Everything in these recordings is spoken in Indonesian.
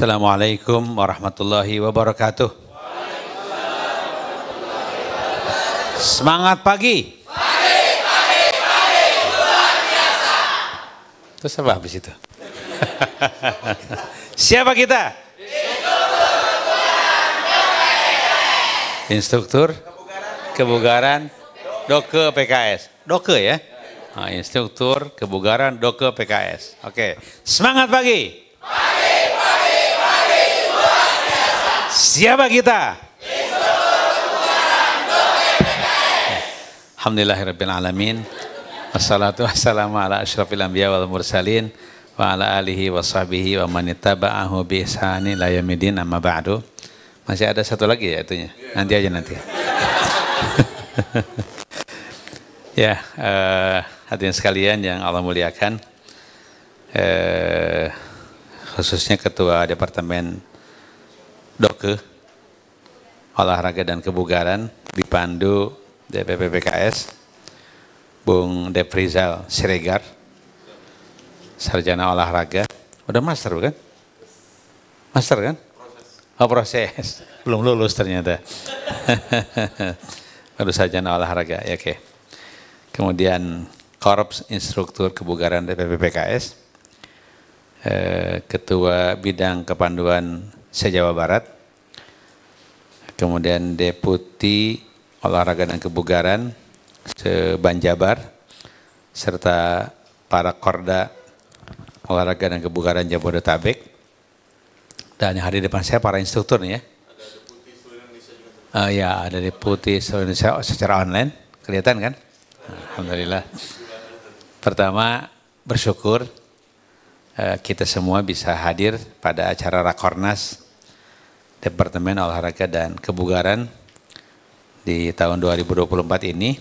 Assalamualaikum warahmatullahi wabarakatuh. Semangat pagi. Pagi, pagi, pagi, luar biasa. Terus apa habis itu? Siapa kita? Instruktur Kebugaran Doke PKS. Doke ya? Ah, instruktur Kebugaran Doke PKS. Oke, semangat pagi. Pagi. Siapa kita? Alhamdulillahirabbil alamin. Wassalatu wassalamu ala asyrafil anbiya wal mursalin wa ala alihi wa sahbihi wa man ittaba'ahu bi ila yaumiddin amma ba'du. Masih ada satu lagi ya itunya. Nanti aja nanti. ya, uh, hadirin sekalian yang Allah muliakan. Uh, khususnya Ketua Departemen doke olahraga dan kebugaran dipandu DPP PKS Bung Deprizal Siregar sarjana olahraga udah master bukan master kan oh proses belum lulus ternyata baru sarjana olahraga ya oke kemudian korps instruktur kebugaran DPP PKS eh, ketua bidang kepanduan se-Jawa Barat. Kemudian Deputi Olahraga dan Kebugaran se-Banjabar serta para korda olahraga dan kebugaran Jabodetabek. Dan hari depan saya para instruktur nih ya. Uh, ya ada deputi seluruh Indonesia secara online kelihatan kan? Alhamdulillah. Pertama bersyukur Eh, kita semua bisa hadir pada acara Rakornas Departemen Olahraga dan Kebugaran di tahun 2024 ini.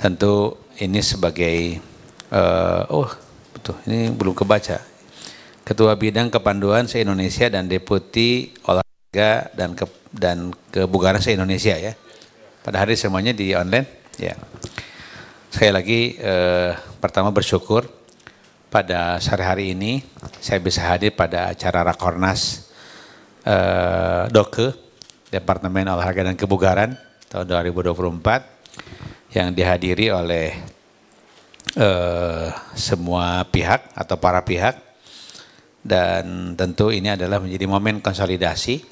Tentu ini sebagai uh, oh betul ini belum kebaca. Ketua Bidang Kepanduan se-Indonesia dan Deputi Olahraga dan ke, dan Kebugaran se-Indonesia ya. Pada hari semuanya di online ya. Sekali lagi eh, pertama bersyukur pada sore hari ini saya bisa hadir pada acara Rakornas eh, DOKE, Departemen Olahraga dan Kebugaran tahun 2024 yang dihadiri oleh eh, semua pihak atau para pihak dan tentu ini adalah menjadi momen konsolidasi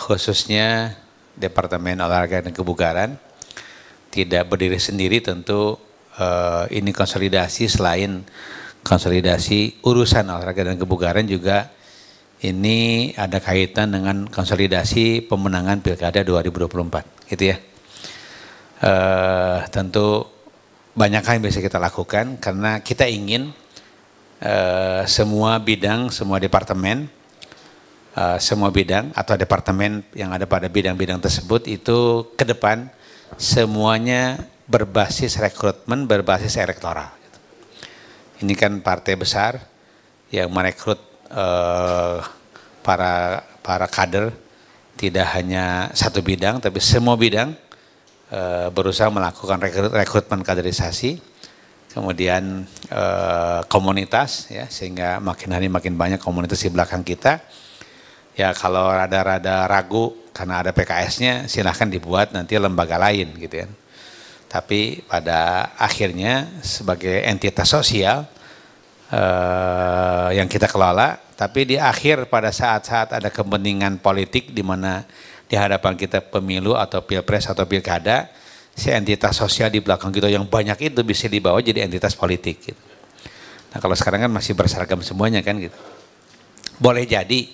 khususnya Departemen Olahraga dan Kebugaran tidak berdiri sendiri tentu eh, ini konsolidasi selain konsolidasi urusan olahraga dan kebugaran juga ini ada kaitan dengan konsolidasi pemenangan pilkada 2024 gitu ya e, tentu banyak hal yang bisa kita lakukan karena kita ingin e, semua bidang semua departemen e, semua bidang atau departemen yang ada pada bidang-bidang tersebut itu ke depan semuanya berbasis rekrutmen berbasis elektoral ini kan partai besar yang merekrut eh, para para kader tidak hanya satu bidang tapi semua bidang eh, berusaha melakukan rekrut, rekrutmen kaderisasi kemudian eh, komunitas ya sehingga makin hari makin banyak komunitas di belakang kita ya kalau rada-rada ragu karena ada PKS-nya silahkan dibuat nanti lembaga lain gitu ya tapi pada akhirnya sebagai entitas sosial eh, yang kita kelola, tapi di akhir pada saat-saat ada kepentingan politik di mana di hadapan kita pemilu atau pilpres atau pilkada, si entitas sosial di belakang kita yang banyak itu bisa dibawa jadi entitas politik. Gitu. Nah kalau sekarang kan masih berseragam semuanya kan gitu. Boleh jadi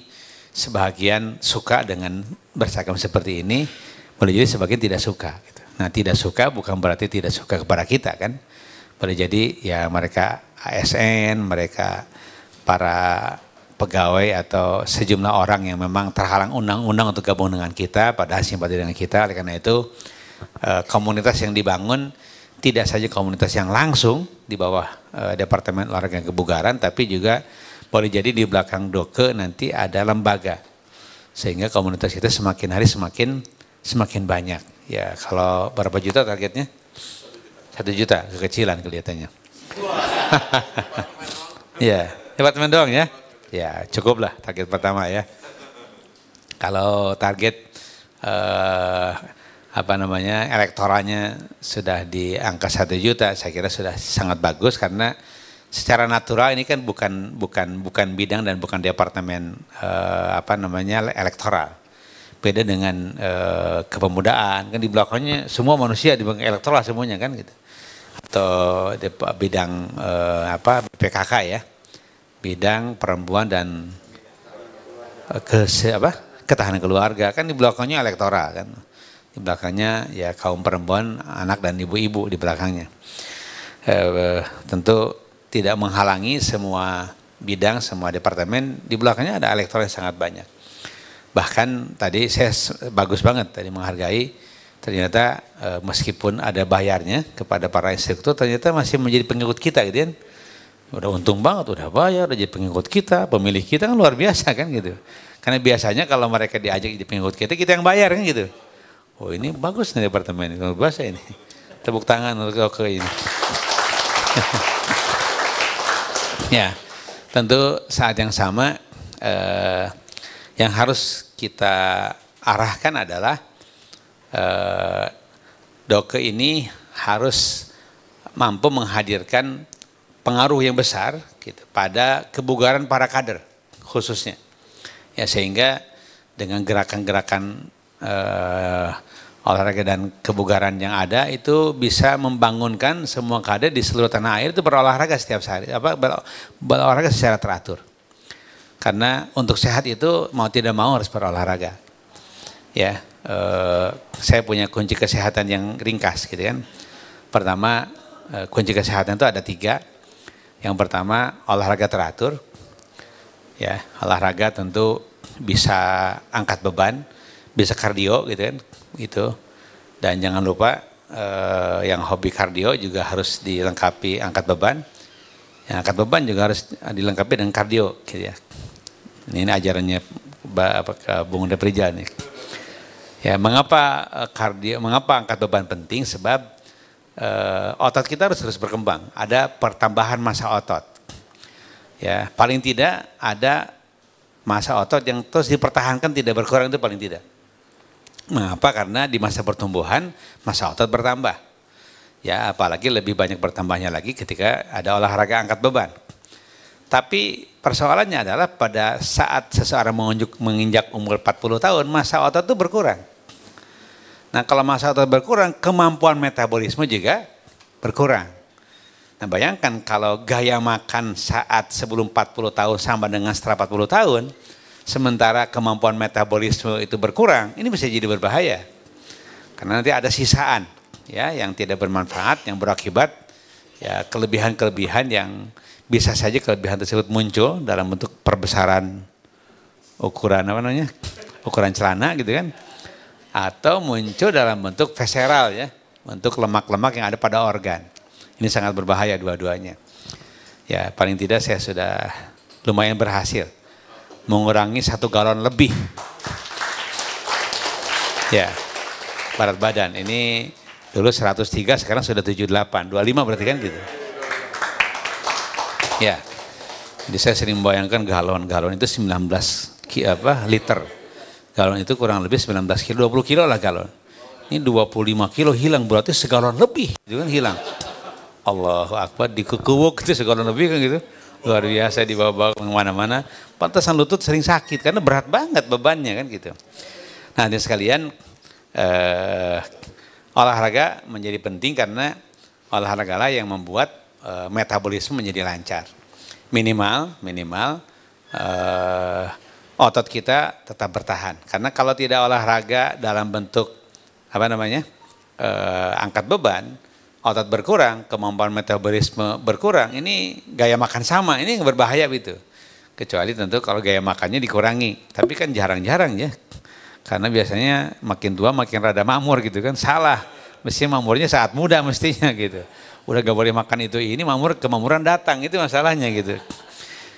sebagian suka dengan berseragam seperti ini, boleh jadi sebagian tidak suka. Gitu. Nah tidak suka bukan berarti tidak suka kepada kita kan. Boleh jadi ya mereka ASN, mereka para pegawai atau sejumlah orang yang memang terhalang undang-undang untuk gabung dengan kita, padahal simpati dengan kita. Oleh karena itu eh, komunitas yang dibangun tidak saja komunitas yang langsung di bawah eh, Departemen Olahraga Kebugaran, tapi juga boleh jadi di belakang doke nanti ada lembaga. Sehingga komunitas kita semakin hari semakin semakin banyak. Ya kalau berapa juta targetnya? Satu juta, kekecilan kelihatannya. ya, departemen doang ya. Ya cukup lah target pertama ya. Kalau target eh, apa namanya elektoralnya sudah di angka satu juta, saya kira sudah sangat bagus karena secara natural ini kan bukan bukan bukan bidang dan bukan departemen eh, apa namanya elektoral beda dengan e, kepemudaan kan di belakangnya semua manusia di elektoral semuanya kan gitu atau di bidang e, apa PKK ya bidang perempuan dan e, eh, ke apa ketahanan keluarga kan di belakangnya elektoral kan di belakangnya ya kaum perempuan anak dan ibu-ibu di belakangnya e, tentu tidak menghalangi semua bidang semua departemen di belakangnya ada elektoral yang sangat banyak bahkan tadi saya bagus banget tadi menghargai ternyata e, meskipun ada bayarnya kepada para instruktur ternyata masih menjadi pengikut kita gitu kan udah untung banget udah bayar udah jadi pengikut kita pemilih kita kan luar biasa kan gitu karena biasanya kalau mereka diajak jadi pengikut kita kita yang bayar kan gitu oh ini bagus nih departemen ini biasa ini tepuk tangan untuk oke ini ya tentu saat yang sama eh, yang harus kita arahkan adalah eh, doke ini harus mampu menghadirkan pengaruh yang besar gitu, pada kebugaran para kader khususnya ya sehingga dengan gerakan-gerakan eh, olahraga dan kebugaran yang ada itu bisa membangunkan semua kader di seluruh tanah air itu berolahraga setiap hari apa berolahraga secara teratur karena untuk sehat itu mau tidak mau harus berolahraga. Ya, eh, saya punya kunci kesehatan yang ringkas gitu kan. Pertama, eh, kunci kesehatan itu ada tiga. Yang pertama, olahraga teratur. Ya, olahraga tentu bisa angkat beban, bisa kardio gitu kan, Itu Dan jangan lupa eh, yang hobi kardio juga harus dilengkapi angkat beban. Yang angkat beban juga harus dilengkapi dengan kardio gitu ya. Ini ajarannya Bung Deprija nih. Ya, mengapa eh, kardio, mengapa angkat beban penting? Sebab eh, otot kita harus terus berkembang. Ada pertambahan masa otot. Ya, paling tidak ada masa otot yang terus dipertahankan tidak berkurang itu paling tidak. Mengapa? Karena di masa pertumbuhan masa otot bertambah. Ya, apalagi lebih banyak bertambahnya lagi ketika ada olahraga angkat beban. Tapi persoalannya adalah pada saat seseorang menunjuk, menginjak umur 40 tahun, masa otot itu berkurang. Nah kalau masa otot berkurang, kemampuan metabolisme juga berkurang. Nah bayangkan kalau gaya makan saat sebelum 40 tahun sama dengan setelah 40 tahun, sementara kemampuan metabolisme itu berkurang, ini bisa jadi berbahaya. Karena nanti ada sisaan ya yang tidak bermanfaat, yang berakibat ya kelebihan-kelebihan yang bisa saja kelebihan tersebut muncul dalam bentuk perbesaran ukuran apa namanya ukuran celana gitu kan atau muncul dalam bentuk visceral ya untuk lemak-lemak yang ada pada organ ini sangat berbahaya dua-duanya ya paling tidak saya sudah lumayan berhasil mengurangi satu galon lebih ya berat badan ini dulu 103 sekarang sudah 78 25 berarti kan gitu Ya. Jadi saya sering membayangkan galon-galon itu 19 ki, apa liter. Galon itu kurang lebih 19 kilo, 20 kilo lah galon. Ini 25 kilo hilang berarti segalon lebih, itu kan hilang. Allahu Akbar dikekewuk itu segalon lebih kan gitu. Luar biasa dibawa-bawa kemana-mana. Pantasan lutut sering sakit karena berat banget bebannya kan gitu. Nah, ini sekalian eh, olahraga menjadi penting karena olahraga lah yang membuat e, metabolisme menjadi lancar. Minimal, minimal e, otot kita tetap bertahan. Karena kalau tidak olahraga dalam bentuk apa namanya e, angkat beban, otot berkurang, kemampuan metabolisme berkurang. Ini gaya makan sama, ini berbahaya gitu. Kecuali tentu kalau gaya makannya dikurangi. Tapi kan jarang-jarang ya. Karena biasanya makin tua makin rada mamur gitu kan. Salah. Mesti mamurnya saat muda mestinya gitu udah gak boleh makan itu ini mamur kemamuran datang itu masalahnya gitu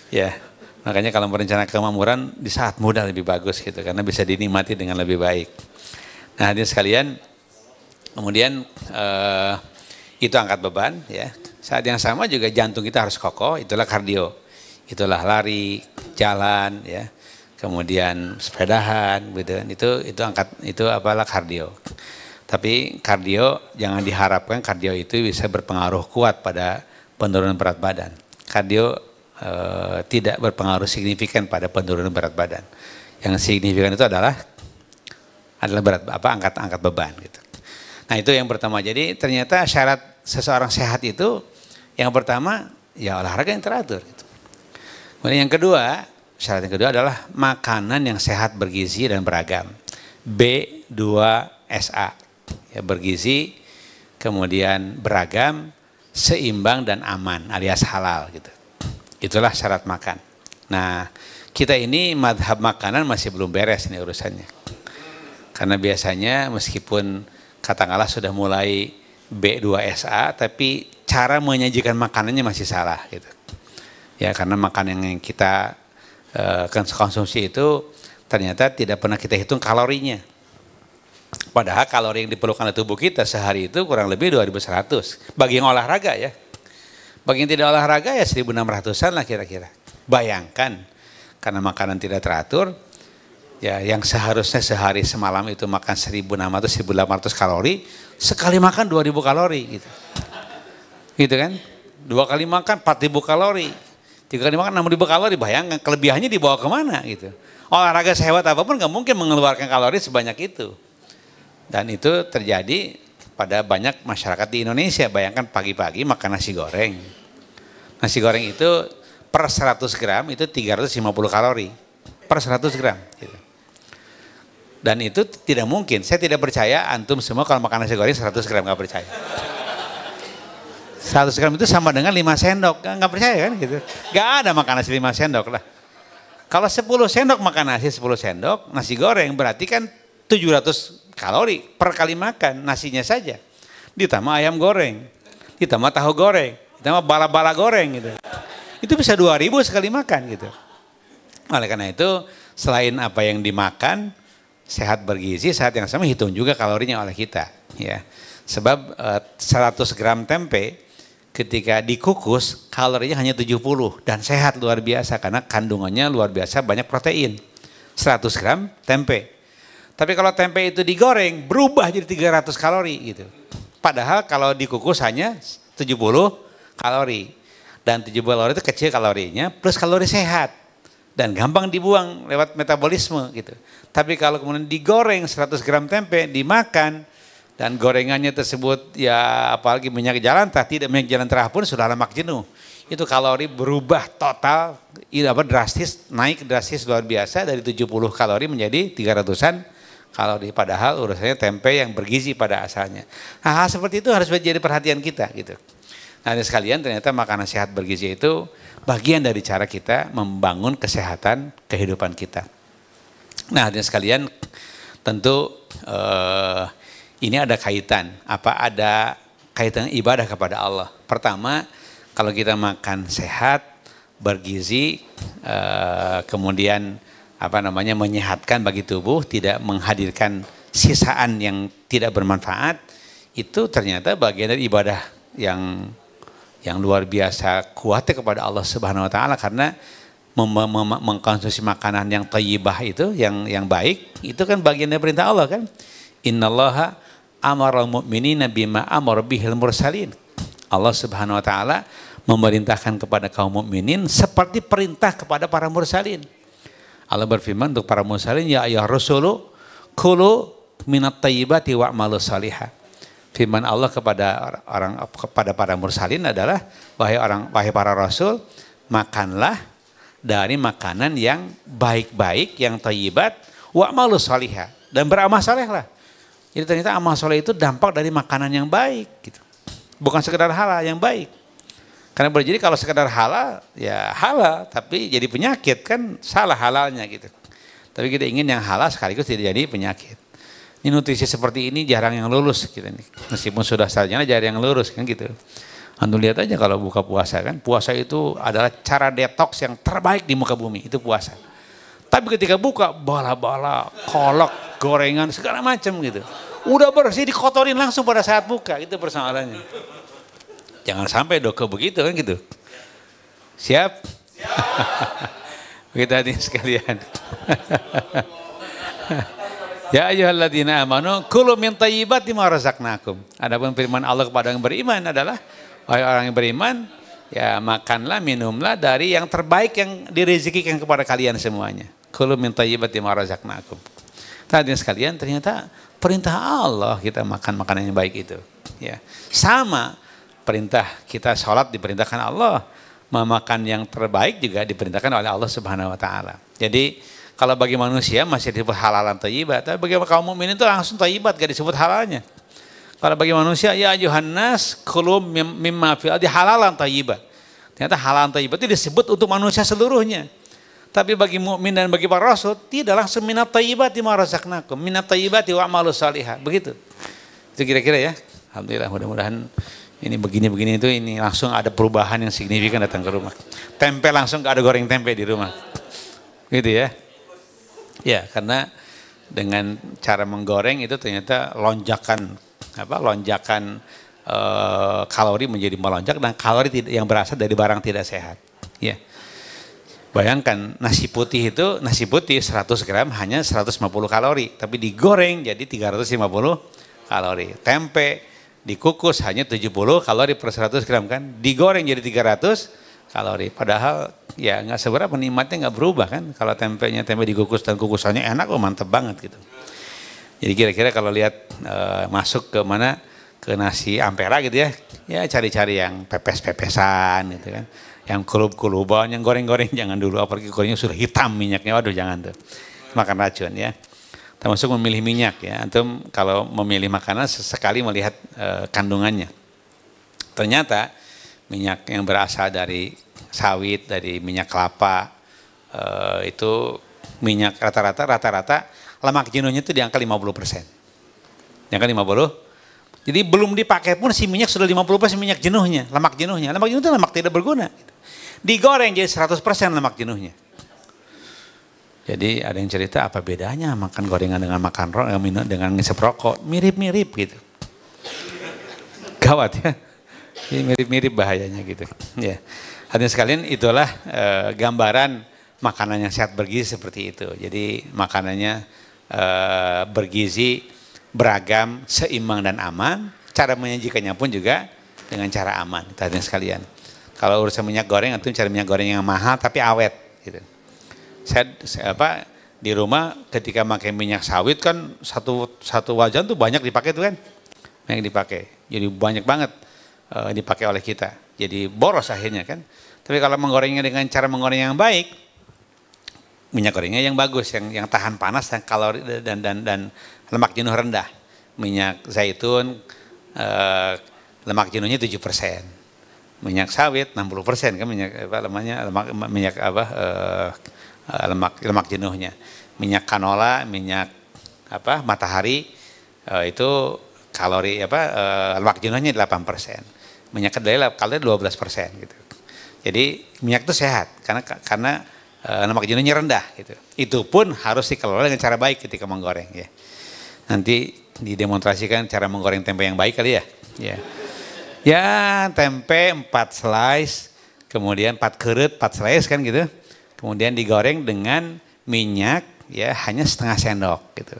ya makanya kalau merencana kemamuran di saat muda lebih bagus gitu karena bisa dinikmati dengan lebih baik nah ini sekalian kemudian eh, itu angkat beban ya saat yang sama juga jantung kita harus kokoh itulah kardio itulah lari jalan ya kemudian sepedahan gitu itu itu angkat itu apalah kardio tapi kardio jangan diharapkan kardio itu bisa berpengaruh kuat pada penurunan berat badan. Kardio e, tidak berpengaruh signifikan pada penurunan berat badan. Yang signifikan itu adalah adalah berat apa angkat angkat beban gitu. Nah itu yang pertama. Jadi ternyata syarat seseorang sehat itu yang pertama ya olahraga yang teratur. Gitu. Kemudian yang kedua syarat yang kedua adalah makanan yang sehat bergizi dan beragam. B2SA ya, bergizi, kemudian beragam, seimbang dan aman alias halal gitu. Itulah syarat makan. Nah, kita ini madhab makanan masih belum beres nih urusannya. Karena biasanya meskipun katakanlah sudah mulai B2SA tapi cara menyajikan makanannya masih salah gitu. Ya karena makan yang kita uh, konsumsi itu ternyata tidak pernah kita hitung kalorinya. Padahal kalori yang diperlukan oleh tubuh kita sehari itu kurang lebih 2100. Bagi yang olahraga ya. Bagi yang tidak olahraga ya 1600-an lah kira-kira. Bayangkan karena makanan tidak teratur ya yang seharusnya sehari semalam itu makan 1600 1800 kalori sekali makan 2000 kalori gitu. Gitu kan? Dua kali makan 4000 kalori. Tiga kali makan 6000 kalori. Bayangkan kelebihannya dibawa kemana gitu. Olahraga sehebat apapun nggak mungkin mengeluarkan kalori sebanyak itu. Dan itu terjadi pada banyak masyarakat di Indonesia. Bayangkan pagi-pagi makan nasi goreng. Nasi goreng itu per 100 gram itu 350 kalori. Per 100 gram. Gitu. Dan itu tidak mungkin. Saya tidak percaya antum semua kalau makan nasi goreng 100 gram. Gak percaya. 100 gram itu sama dengan 5 sendok. Gak, percaya kan gitu. Gak ada makan nasi 5 sendok lah. Kalau 10 sendok makan nasi 10 sendok, nasi goreng berarti kan 700 kalori per kali makan nasinya saja. Ditambah ayam goreng, ditambah tahu goreng, ditambah bala-bala goreng gitu. Itu bisa 2000 sekali makan gitu. Oleh karena itu selain apa yang dimakan sehat bergizi sehat yang sama hitung juga kalorinya oleh kita ya. Sebab 100 eh, gram tempe ketika dikukus kalorinya hanya 70 dan sehat luar biasa karena kandungannya luar biasa banyak protein. 100 gram tempe tapi kalau tempe itu digoreng berubah jadi 300 kalori gitu. Padahal kalau dikukus hanya 70 kalori. Dan 70 kalori itu kecil kalorinya plus kalori sehat. Dan gampang dibuang lewat metabolisme gitu. Tapi kalau kemudian digoreng 100 gram tempe dimakan dan gorengannya tersebut ya apalagi minyak jalan tak tidak minyak jalan terah pun sudah lemak jenuh itu kalori berubah total apa drastis naik drastis luar biasa dari 70 kalori menjadi 300-an kalau di padahal urusannya tempe yang bergizi pada asalnya. Nah, hal seperti itu harus menjadi perhatian kita gitu. Nah, ada sekalian ternyata makanan sehat bergizi itu bagian dari cara kita membangun kesehatan kehidupan kita. Nah, ada sekalian tentu eh, ini ada kaitan apa ada kaitan ibadah kepada Allah. Pertama, kalau kita makan sehat, bergizi, eh, kemudian apa namanya menyehatkan bagi tubuh, tidak menghadirkan sisaan yang tidak bermanfaat, itu ternyata bagian dari ibadah yang yang luar biasa kuatnya kepada Allah Subhanahu wa taala karena mengkonsumsi makanan yang thayyibah itu yang yang baik itu kan bagian dari perintah Allah kan. Innallaha amara mu'minina bima amar bihil mursalin. Allah Subhanahu wa taala memerintahkan kepada kaum mukminin seperti perintah kepada para mursalin. Allah berfirman untuk para mursalin, ya ayah rasulu, kulu minat tayyibati wa malu salihah. Firman Allah kepada orang kepada para mursalin adalah wahai orang wahai para rasul makanlah dari makanan yang baik-baik yang tayyibat wa malu salihah dan beramal salehlah. Jadi ternyata amal soleh itu dampak dari makanan yang baik gitu. Bukan sekedar halal yang baik. Karena boleh jadi kalau sekedar halal, ya halal, tapi jadi penyakit kan salah halalnya gitu. Tapi kita ingin yang halal sekaligus tidak jadi penyakit. Ini nutrisi seperti ini jarang yang lulus gitu nih. Meskipun sudah saja jarang yang lulus kan gitu. Anda lihat aja kalau buka puasa kan, puasa itu adalah cara detox yang terbaik di muka bumi, itu puasa. Tapi ketika buka, bala-bala, kolok, gorengan, segala macam gitu. Udah bersih dikotorin langsung pada saat buka, itu persoalannya jangan sampai doke begitu kan gitu. Siap? Siap. Kita hadir sekalian. Ya ayyuhalladzina amanu kulu min thayyibati ma razaqnakum. Adapun firman Allah kepada yang beriman adalah wahai orang yang beriman, ya makanlah, minumlah dari yang terbaik yang direzekikan kepada kalian semuanya. Kulu min thayyibati ma razaqnakum. Tadi sekalian ternyata perintah Allah kita makan makanan yang baik itu. Ya. Sama perintah kita sholat diperintahkan Allah, memakan yang terbaik juga diperintahkan oleh Allah Subhanahu Wa Taala. Jadi kalau bagi manusia masih disebut halalan taibat, tapi bagi kaum mukmin itu langsung taibat, gak disebut halalnya. Kalau bagi manusia ya Yohanes kulum mimma fil di halalan taibat. Ternyata halalan taibat itu disebut untuk manusia seluruhnya. Tapi bagi mukmin dan bagi para rasul tidak langsung minat taibat di razaqnakum, minat taibat wa amalus salihah. Begitu. Itu kira-kira ya. Alhamdulillah mudah-mudahan ini begini-begini itu ini langsung ada perubahan yang signifikan datang ke rumah. Tempe langsung ada goreng tempe di rumah. Gitu ya. Ya, karena dengan cara menggoreng itu ternyata lonjakan apa lonjakan e, kalori menjadi melonjak dan kalori yang berasal dari barang tidak sehat. Ya. Bayangkan nasi putih itu nasi putih 100 gram hanya 150 kalori, tapi digoreng jadi 350 kalori. Tempe dikukus hanya 70 kalori per 100 gram kan, digoreng jadi 300 kalori. Padahal ya nggak seberapa nikmatnya nggak berubah kan, kalau tempenya tempe dikukus dan kukusannya enak kok oh, mantep banget gitu. Jadi kira-kira kalau lihat e, masuk ke mana ke nasi ampera gitu ya, ya cari-cari yang pepes-pepesan gitu kan, yang kulub-kuluban, yang goreng-goreng jangan dulu, apalagi gorengnya sudah hitam minyaknya, waduh jangan tuh, makan racun ya termasuk memilih minyak ya. atau kalau memilih makanan sesekali melihat e, kandungannya. Ternyata minyak yang berasal dari sawit, dari minyak kelapa e, itu minyak rata-rata rata-rata lemak jenuhnya itu di angka 50%. Di angka 50. Jadi belum dipakai pun si minyak sudah 50% minyak jenuhnya, lemak jenuhnya. Lemak jenuh itu lemak tidak berguna. Digoreng jadi 100% lemak jenuhnya. Jadi ada yang cerita apa bedanya makan gorengan dengan makan rokok, eh, minum dengan ngisep rokok, mirip-mirip gitu. Gawat ya. mirip-mirip bahayanya gitu. Ya. Hadirin sekalian itulah e, gambaran makanan yang sehat bergizi seperti itu. Jadi makanannya e, bergizi, beragam, seimbang dan aman. Cara menyajikannya pun juga dengan cara aman. Hadirin sekalian. Kalau urusan minyak goreng, itu cara minyak goreng yang mahal tapi awet gitu saya, saya apa di rumah ketika pakai minyak sawit kan satu satu wajan tuh banyak dipakai tuh kan yang dipakai jadi banyak banget uh, dipakai oleh kita jadi boros akhirnya kan tapi kalau menggorengnya dengan cara menggoreng yang baik minyak gorengnya yang bagus yang yang tahan panas dan kalori dan dan dan lemak jenuh rendah minyak zaitun uh, lemak jenuhnya 7 persen minyak sawit 60 persen kan minyak apa namanya lemak minyak apa uh, Eh, lemak lemak jenuhnya. Minyak kanola, minyak apa matahari uh, itu kalori apa uh, lemak jenuhnya 8%. Minyak kedelai kalori 12% gitu. Jadi minyak itu sehat karena karena uh, lemak jenuhnya rendah gitu. Itu pun harus dikelola dengan cara baik ketika menggoreng ya. Nanti didemonstrasikan cara menggoreng tempe yang baik kali ya. Ya. Ya, tempe empat slice, kemudian empat keret, empat slice kan gitu kemudian digoreng dengan minyak ya hanya setengah sendok gitu.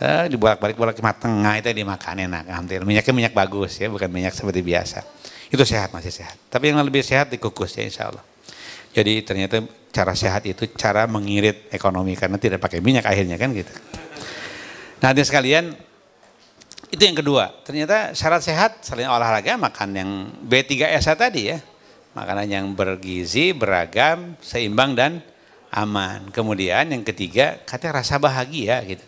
Eh, dibolak-balik bolak mateng tengah itu dimakan enak hampir minyaknya minyak bagus ya bukan minyak seperti biasa itu sehat masih sehat tapi yang lebih sehat dikukus ya insya Allah jadi ternyata cara sehat itu cara mengirit ekonomi karena tidak pakai minyak akhirnya kan gitu nah nanti sekalian itu yang kedua ternyata syarat sehat selain olahraga makan yang B3S tadi ya Makanan yang bergizi, beragam, seimbang dan aman. Kemudian yang ketiga, katanya rasa bahagia gitu.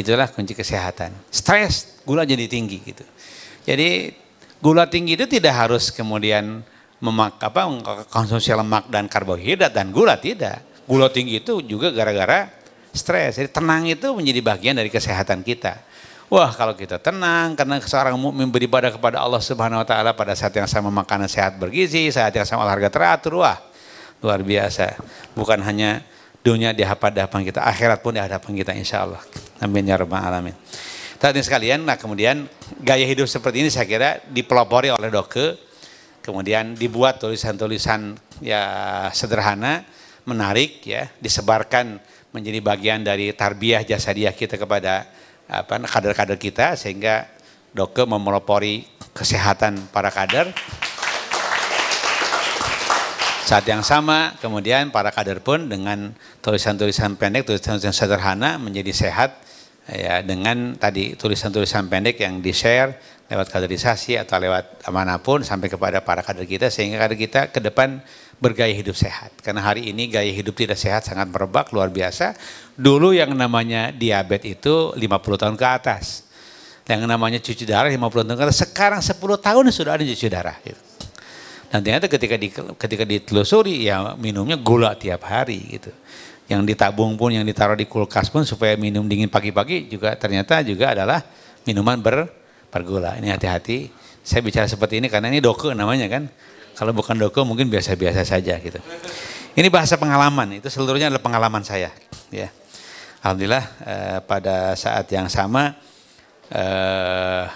Itulah kunci kesehatan. Stres, gula jadi tinggi gitu. Jadi gula tinggi itu tidak harus kemudian memak apa konsumsi lemak dan karbohidrat dan gula tidak. Gula tinggi itu juga gara-gara stres. Jadi tenang itu menjadi bagian dari kesehatan kita. Wah kalau kita tenang karena seorang mukmin beribadah kepada Allah Subhanahu Wa Taala pada saat yang sama makanan sehat bergizi, saat yang sama olahraga teratur, wah luar biasa. Bukan hanya dunia di hadapan kita, akhirat pun di hadapan kita insya Allah. Amin ya rabbal alamin. Tadi sekalian, nah kemudian gaya hidup seperti ini saya kira dipelopori oleh doke, kemudian dibuat tulisan-tulisan ya sederhana, menarik ya, disebarkan menjadi bagian dari tarbiyah jasadiah kita kepada apa kader-kader kita sehingga Doke memelopori kesehatan para kader. Saat yang sama kemudian para kader pun dengan tulisan-tulisan pendek, tulisan-tulisan sederhana menjadi sehat ya dengan tadi tulisan-tulisan pendek yang di-share lewat kaderisasi atau lewat manapun sampai kepada para kader kita sehingga kader kita ke depan bergaya hidup sehat. Karena hari ini gaya hidup tidak sehat sangat merebak, luar biasa. Dulu yang namanya diabetes itu 50 tahun ke atas. Yang namanya cuci darah 50 tahun ke atas. Sekarang 10 tahun sudah ada cuci darah. Gitu. Dan ternyata ketika di, ketika ditelusuri ya minumnya gula tiap hari gitu. Yang ditabung pun, yang ditaruh di kulkas pun supaya minum dingin pagi-pagi juga ternyata juga adalah minuman ber, bergula. Ini hati-hati. Saya bicara seperti ini karena ini doke namanya kan kalau bukan doko mungkin biasa-biasa saja gitu. Ini bahasa pengalaman, itu seluruhnya adalah pengalaman saya. Ya. Alhamdulillah eh, pada saat yang sama eh,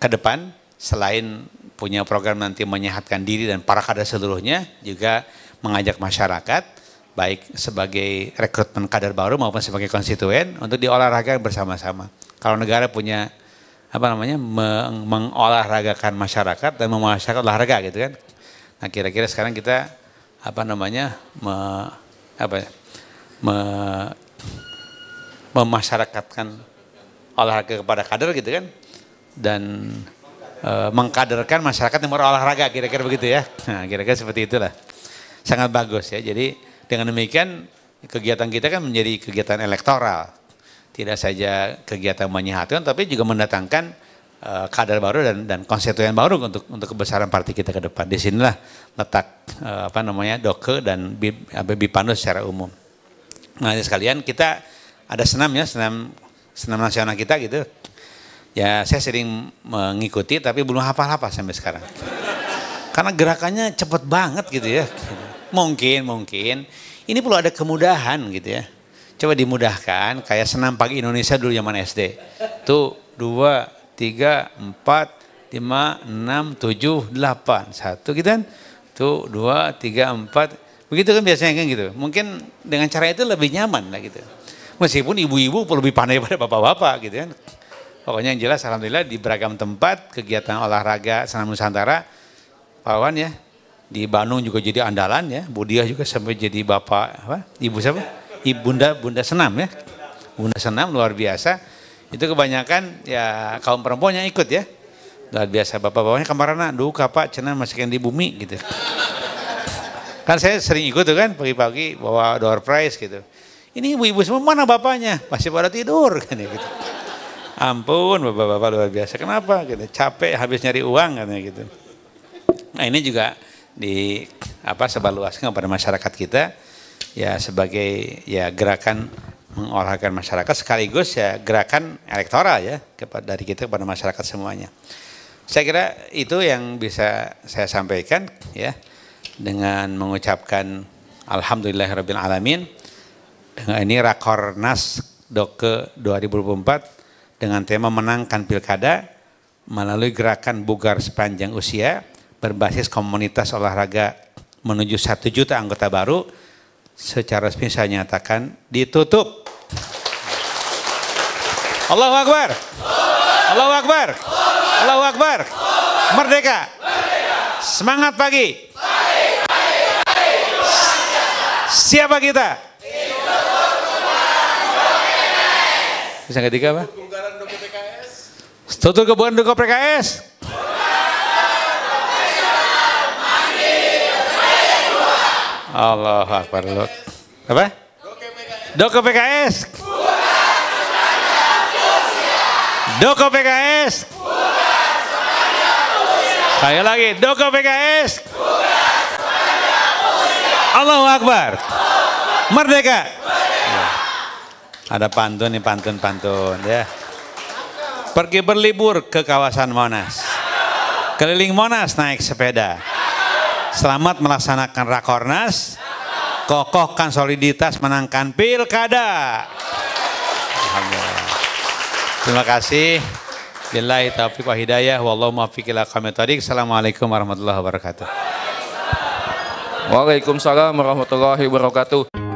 ke depan selain punya program nanti menyehatkan diri dan para kader seluruhnya juga mengajak masyarakat baik sebagai rekrutmen kader baru maupun sebagai konstituen untuk diolahraga bersama-sama. Kalau negara punya apa namanya meng mengolahragakan masyarakat dan memasyarakat olahraga gitu kan. Nah kira-kira sekarang kita apa namanya me, apa ya, me, memasyarakatkan olahraga kepada kader gitu kan dan e, mengkaderkan masyarakat yang berolahraga kira-kira begitu ya. Nah kira-kira seperti itulah. Sangat bagus ya. Jadi dengan demikian kegiatan kita kan menjadi kegiatan elektoral tidak saja kegiatan menyehatkan tapi juga mendatangkan uh, kader baru dan dan konstituen baru untuk untuk kebesaran partai kita ke depan. Di sinilah letak uh, apa namanya doke dan panus secara umum. Nah, sekalian kita ada senam ya, senam senam nasional kita gitu. Ya, saya sering mengikuti tapi belum hafal-hafal sampai sekarang. Karena gerakannya cepat banget gitu ya. Mungkin, mungkin. Ini perlu ada kemudahan gitu ya Coba dimudahkan kayak senam pagi Indonesia dulu zaman SD. Tuh dua, tiga, empat, lima, enam, tujuh, delapan. Satu gitu kan. Tuh dua, tiga, empat. Begitu kan biasanya kan gitu. Mungkin dengan cara itu lebih nyaman lah gitu. Meskipun ibu-ibu lebih pandai pada bapak-bapak gitu kan. Pokoknya yang jelas Alhamdulillah di beragam tempat kegiatan olahraga Senam Nusantara. Pawan ya di Bandung juga jadi andalan ya. Budiah juga sampai jadi bapak apa? Ibu siapa? ibunda bunda senam ya bunda senam luar biasa itu kebanyakan ya kaum perempuan yang ikut ya luar biasa bapak-bapaknya kemarin duh kapak cina masukin di bumi gitu kan saya sering ikut tuh kan pagi-pagi bawa door prize gitu ini ibu-ibu semua mana bapaknya masih pada tidur kan ya gitu ampun bapak-bapak luar biasa kenapa Kita gitu. capek habis nyari uang kan ya gitu nah ini juga di apa sebaluaskan kepada masyarakat kita ya sebagai ya gerakan mengolahkan masyarakat sekaligus ya gerakan elektoral ya kepada dari kita kepada masyarakat semuanya. Saya kira itu yang bisa saya sampaikan ya dengan mengucapkan alhamdulillahirabbil alamin. Dengan ini Rakornas Doke 2024 dengan tema menangkan pilkada melalui gerakan bugar sepanjang usia berbasis komunitas olahraga menuju satu juta anggota baru secara resmi saya nyatakan ditutup. Allahu Akbar. Allahu Akbar. Allahu Akbar. Merdeka. Semangat pagi. Siapa kita? Bisa ketiga apa? Tutur kebun Duko PKS. Allah Akbar Lut. Apa? Doko PKS. Doko PKS. Saya lagi, Doko PKS. Allahu Akbar. Merdeka. Merdeka. Ada pantun nih pantun-pantun ya. Pergi berlibur ke kawasan Monas. Keliling Monas naik sepeda Selamat melaksanakan rakornas. Kokohkan soliditas menangkan pilkada. Terima kasih. Billahi taufiq wa hidayah. Wallahu muwaffiq ila Assalamualaikum warahmatullahi wabarakatuh. Waalaikumsalam warahmatullahi wabarakatuh.